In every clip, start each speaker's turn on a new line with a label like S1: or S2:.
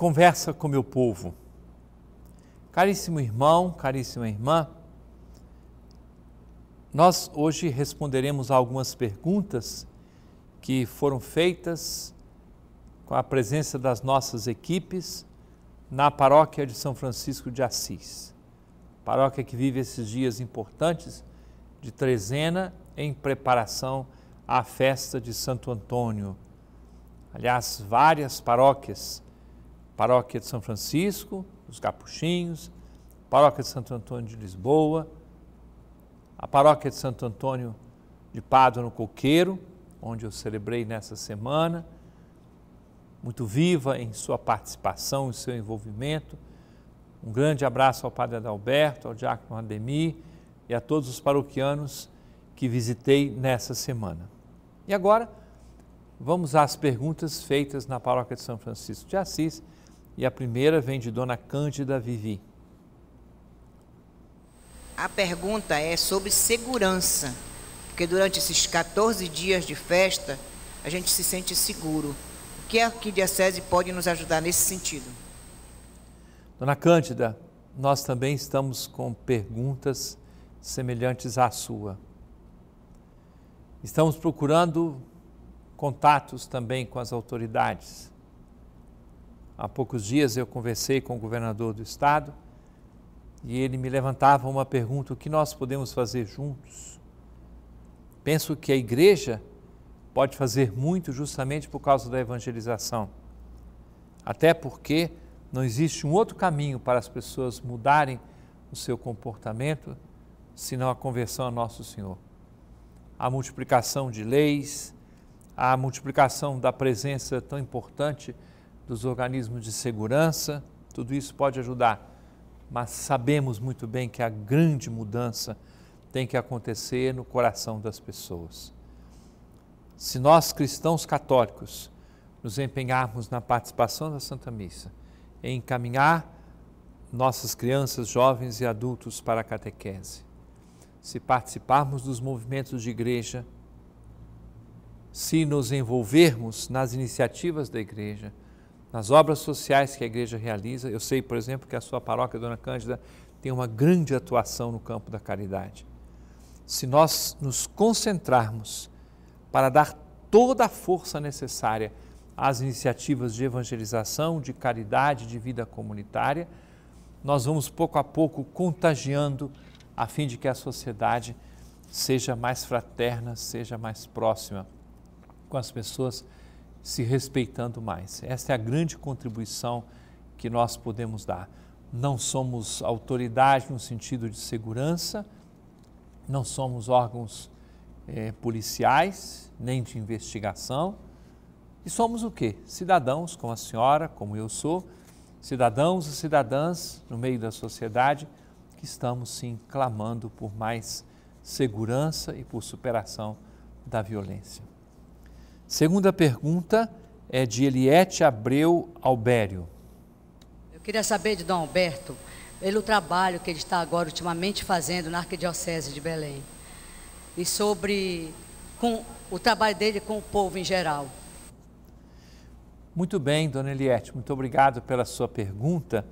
S1: conversa com meu povo. Caríssimo irmão, caríssima irmã, nós hoje responderemos a algumas perguntas que foram feitas com a presença das nossas equipes na paróquia de São Francisco de Assis. Paróquia que vive esses dias importantes de trezena em preparação à festa de Santo Antônio. Aliás, várias paróquias paróquia de São Francisco, os Capuchinhos, paróquia de Santo Antônio de Lisboa, a paróquia de Santo Antônio de Pádua no Coqueiro, onde eu celebrei nessa semana, muito viva em sua participação e seu envolvimento. Um grande abraço ao Padre Adalberto, ao Diácono Ademir e a todos os paroquianos que visitei nessa semana. E agora, vamos às perguntas feitas na paróquia de São Francisco de Assis e a primeira vem de Dona Cândida Vivi. A pergunta é sobre segurança, porque durante esses 14 dias de festa, a gente se sente seguro. O que é a Arquidiocese pode nos ajudar nesse sentido? Dona Cândida, nós também estamos com perguntas semelhantes à sua. Estamos procurando contatos também com as autoridades há poucos dias eu conversei com o governador do estado e ele me levantava uma pergunta: o que nós podemos fazer juntos? Penso que a igreja pode fazer muito justamente por causa da evangelização. Até porque não existe um outro caminho para as pessoas mudarem o seu comportamento senão a conversão a Nosso Senhor. A multiplicação de leis, a multiplicação da presença tão importante dos organismos de segurança, tudo isso pode ajudar, mas sabemos muito bem que a grande mudança tem que acontecer no coração das pessoas. Se nós cristãos católicos nos empenharmos na participação da Santa Missa, em encaminhar nossas crianças, jovens e adultos para a catequese, se participarmos dos movimentos de igreja, se nos envolvermos nas iniciativas da igreja, nas obras sociais que a igreja realiza. Eu sei, por exemplo, que a sua paróquia, Dona Cândida, tem uma grande atuação no campo da caridade. Se nós nos concentrarmos para dar toda a força necessária às iniciativas de evangelização, de caridade, de vida comunitária, nós vamos pouco a pouco contagiando a fim de que a sociedade seja mais fraterna, seja mais próxima com as pessoas se respeitando mais. Essa é a grande contribuição que nós podemos dar. Não somos autoridade no sentido de segurança, não somos órgãos eh, policiais, nem de investigação, e somos o quê? Cidadãos, como a senhora, como eu sou, cidadãos e cidadãs no meio da sociedade que estamos sim clamando por mais segurança e por superação da violência. Segunda pergunta é de Eliete Abreu Albério. Eu queria saber de Dom Alberto, pelo trabalho que ele está agora ultimamente fazendo na Arquidiocese de Belém, e sobre com, o trabalho dele com o povo em geral. Muito bem, Dona Eliete. muito obrigado pela sua pergunta.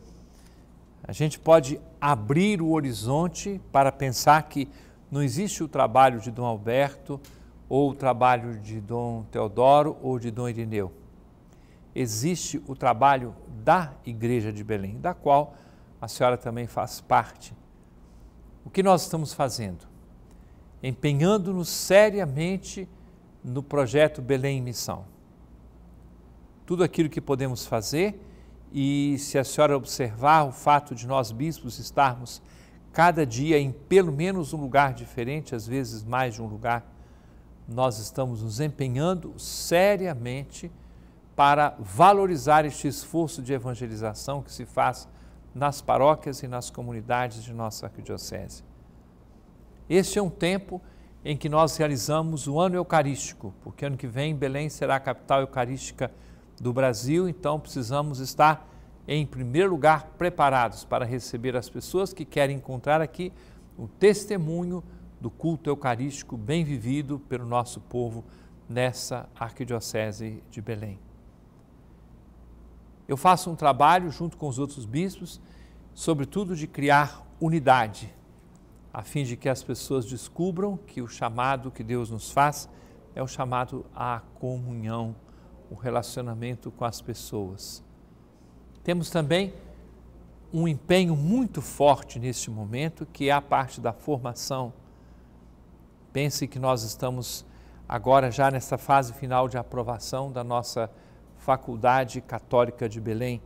S1: A gente pode abrir o horizonte para pensar que não existe o trabalho de Dom Alberto ou o trabalho de Dom Teodoro ou de Dom Irineu. Existe o trabalho da Igreja de Belém, da qual a senhora também faz parte. O que nós estamos fazendo? Empenhando-nos seriamente no projeto Belém em Missão. Tudo aquilo que podemos fazer, e se a senhora observar o fato de nós bispos estarmos cada dia em pelo menos um lugar diferente, às vezes mais de um lugar nós estamos nos empenhando seriamente para valorizar este esforço de evangelização que se faz nas paróquias e nas comunidades de nossa arquidiocese. Este é um tempo em que nós realizamos o ano eucarístico, porque ano que vem Belém será a capital eucarística do Brasil, então precisamos estar em primeiro lugar preparados para receber as pessoas que querem encontrar aqui o testemunho do culto eucarístico bem vivido pelo nosso povo nessa arquidiocese de Belém. Eu faço um trabalho junto com os outros bispos, sobretudo de criar unidade, a fim de que as pessoas descubram que o chamado que Deus nos faz é o chamado à comunhão, o relacionamento com as pessoas. Temos também um empenho muito forte neste momento, que é a parte da formação Pense que nós estamos agora já nessa fase final de aprovação da nossa Faculdade Católica de Belém,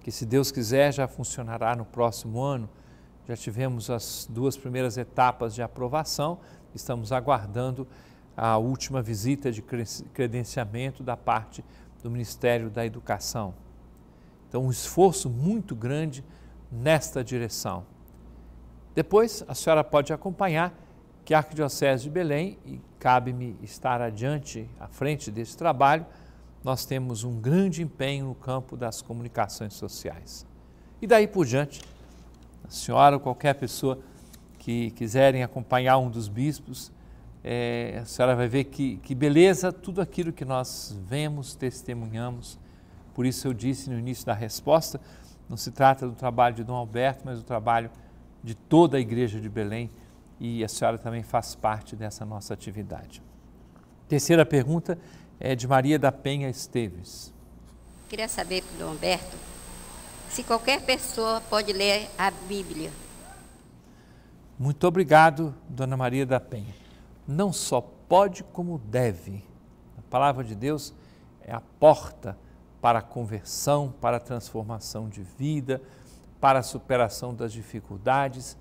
S1: que se Deus quiser já funcionará no próximo ano. Já tivemos as duas primeiras etapas de aprovação, estamos aguardando a última visita de credenciamento da parte do Ministério da Educação. Então, um esforço muito grande nesta direção. Depois, a senhora pode acompanhar que a Arquidiocese de Belém, e cabe-me estar adiante, à frente desse trabalho, nós temos um grande empenho no campo das comunicações sociais. E daí por diante, a senhora ou qualquer pessoa que quiserem acompanhar um dos bispos, é, a senhora vai ver que, que beleza tudo aquilo que nós vemos, testemunhamos. Por isso eu disse no início da resposta, não se trata do trabalho de Dom Alberto, mas do trabalho de toda a Igreja de Belém, e a senhora também faz parte dessa nossa atividade. Terceira pergunta é de Maria da Penha Esteves. Queria saber dona Humberto se qualquer pessoa pode ler a Bíblia. Muito obrigado, Dona Maria da Penha. Não só pode, como deve. A palavra de Deus é a porta para a conversão, para a transformação de vida, para a superação das dificuldades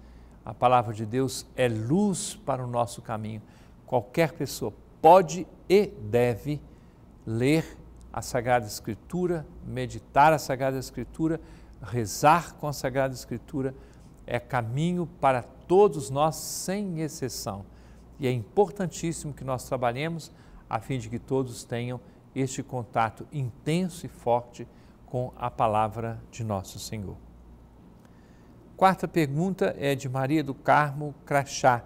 S1: a palavra de Deus é luz para o nosso caminho. Qualquer pessoa pode e deve ler a Sagrada Escritura, meditar a Sagrada Escritura, rezar com a Sagrada Escritura. É caminho para todos nós, sem exceção. E é importantíssimo que nós trabalhemos a fim de que todos tenham este contato intenso e forte com a palavra de nosso Senhor. Quarta pergunta é de Maria do Carmo Crachá,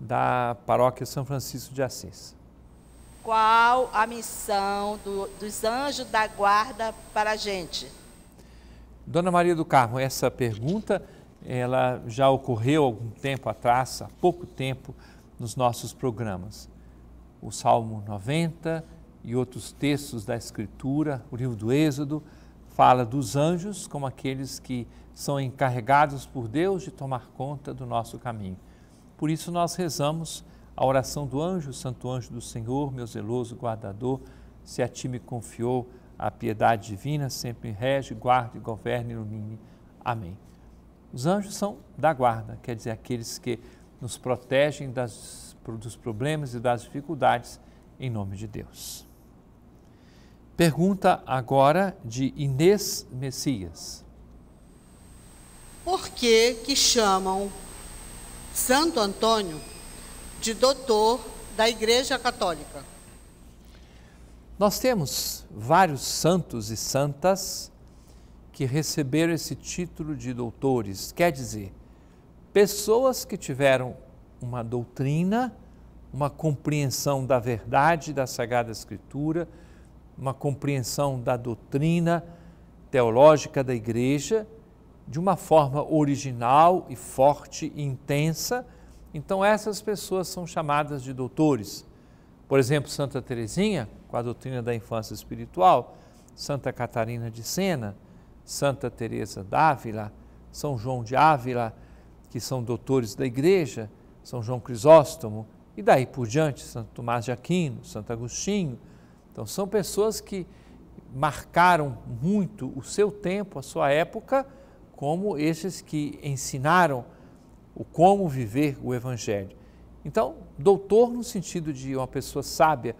S1: da paróquia São Francisco de Assis. Qual a missão do, dos anjos da guarda para a gente? Dona Maria do Carmo, essa pergunta ela já ocorreu algum tempo atrás, há pouco tempo, nos nossos programas. O Salmo 90 e outros textos da Escritura, o livro do Êxodo, fala dos anjos como aqueles que são encarregados por Deus de tomar conta do nosso caminho. Por isso nós rezamos a oração do anjo, Santo Anjo do Senhor, meu zeloso guardador, se a ti me confiou a piedade divina, sempre me rege, guarde, governe, ilumine. Amém. Os anjos são da guarda, quer dizer, aqueles que nos protegem das, dos problemas e das dificuldades, em nome de Deus. Pergunta agora de Inês Messias. Por que que chamam Santo Antônio de doutor da Igreja Católica? Nós temos vários santos e santas que receberam esse título de doutores, quer dizer, pessoas que tiveram uma doutrina, uma compreensão da verdade da Sagrada Escritura, uma compreensão da doutrina teológica da igreja de uma forma original e forte e intensa. Então essas pessoas são chamadas de doutores. Por exemplo, Santa Teresinha, com a doutrina da infância espiritual, Santa Catarina de Sena, Santa Teresa d'Ávila, São João de Ávila, que são doutores da igreja, São João Crisóstomo, e daí por diante, Santo Tomás de Aquino, Santo Agostinho, então, são pessoas que marcaram muito o seu tempo, a sua época, como esses que ensinaram o como viver o Evangelho. Então, doutor no sentido de uma pessoa sábia,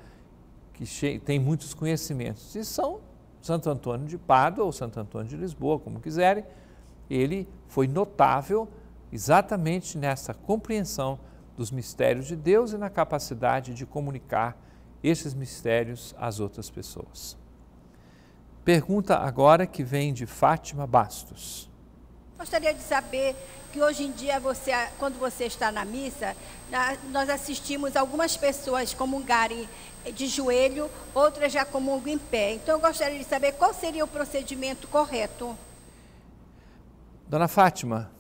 S1: que tem muitos conhecimentos, e são Santo Antônio de Pádua ou Santo Antônio de Lisboa, como quiserem, ele foi notável exatamente nessa compreensão dos mistérios de Deus e na capacidade de comunicar estes mistérios às outras pessoas. Pergunta agora que vem de Fátima Bastos. Gostaria de saber que hoje em dia, você, quando você está na missa, nós assistimos algumas pessoas comungarem de joelho, outras já comungam em pé. Então, eu gostaria de saber qual seria o procedimento correto. Dona Fátima,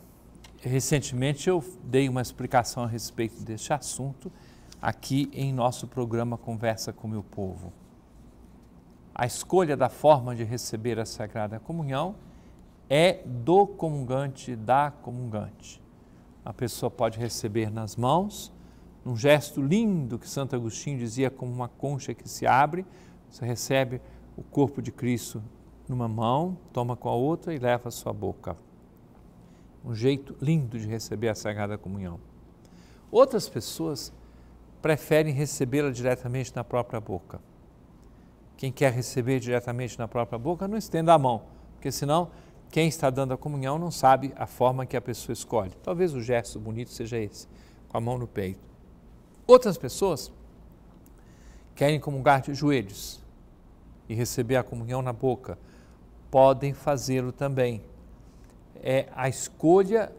S1: recentemente eu dei uma explicação a respeito deste assunto aqui em nosso programa Conversa com o Meu Povo. A escolha da forma de receber a Sagrada Comunhão é do comungante, da comungante. A pessoa pode receber nas mãos, num gesto lindo que Santo Agostinho dizia como uma concha que se abre, você recebe o corpo de Cristo numa mão, toma com a outra e leva à sua boca. Um jeito lindo de receber a Sagrada Comunhão. Outras pessoas preferem recebê-la diretamente na própria boca. Quem quer receber diretamente na própria boca, não estenda a mão, porque senão quem está dando a comunhão não sabe a forma que a pessoa escolhe. Talvez o gesto bonito seja esse, com a mão no peito. Outras pessoas querem comungar de joelhos e receber a comunhão na boca. Podem fazê-lo também. É a escolha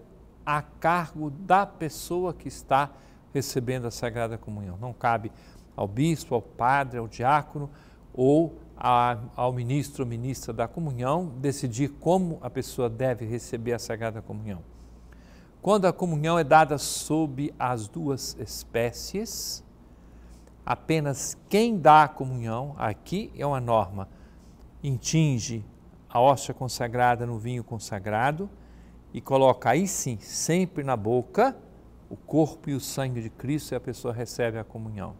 S1: a cargo da pessoa que está recebendo recebendo a Sagrada Comunhão. Não cabe ao bispo, ao padre, ao diácono ou a, ao ministro ou ministra da comunhão decidir como a pessoa deve receber a Sagrada Comunhão. Quando a comunhão é dada sob as duas espécies, apenas quem dá a comunhão, aqui é uma norma, intinge a hóstia consagrada no vinho consagrado e coloca aí sim, sempre na boca o corpo e o sangue de Cristo e a pessoa recebe a comunhão.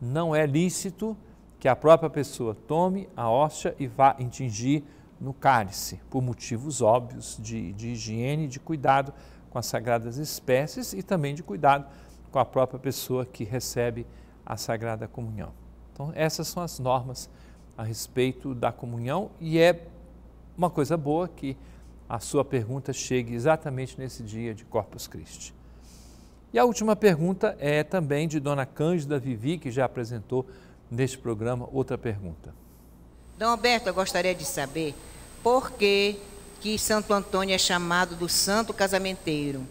S1: Não é lícito que a própria pessoa tome a hóstia e vá intingir no cálice, por motivos óbvios de, de higiene, de cuidado com as sagradas espécies e também de cuidado com a própria pessoa que recebe a sagrada comunhão. Então, essas são as normas a respeito da comunhão e é uma coisa boa que a sua pergunta chegue exatamente nesse dia de Corpus Christi. E a última pergunta é também de Dona Cândida Vivi, que já apresentou neste programa outra pergunta. Dom Alberto, eu gostaria de saber por que, que Santo Antônio é chamado do Santo Casamenteiro.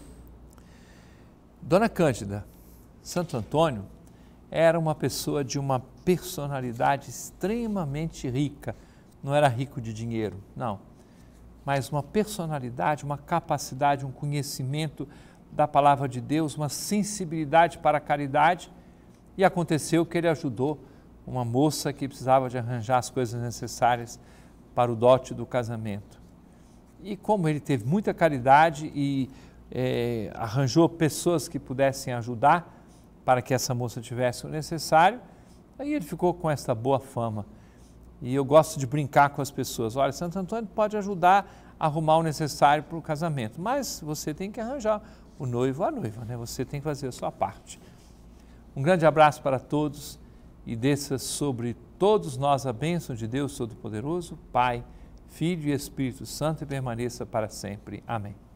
S1: Dona Cândida, Santo Antônio era uma pessoa de uma personalidade extremamente rica. Não era rico de dinheiro, não, mas uma personalidade, uma capacidade, um conhecimento da palavra de Deus, uma sensibilidade para a caridade, e aconteceu que ele ajudou uma moça que precisava de arranjar as coisas necessárias para o dote do casamento. E como ele teve muita caridade e é, arranjou pessoas que pudessem ajudar para que essa moça tivesse o necessário, aí ele ficou com essa boa fama. E eu gosto de brincar com as pessoas. Olha, Santo Antônio pode ajudar a arrumar o necessário para o casamento, mas você tem que arranjar o noivo ou a noiva, né? Você tem que fazer a sua parte. Um grande abraço para todos e desça sobre todos nós a bênção de Deus Todo-Poderoso, Pai, Filho e Espírito Santo e permaneça para sempre. Amém.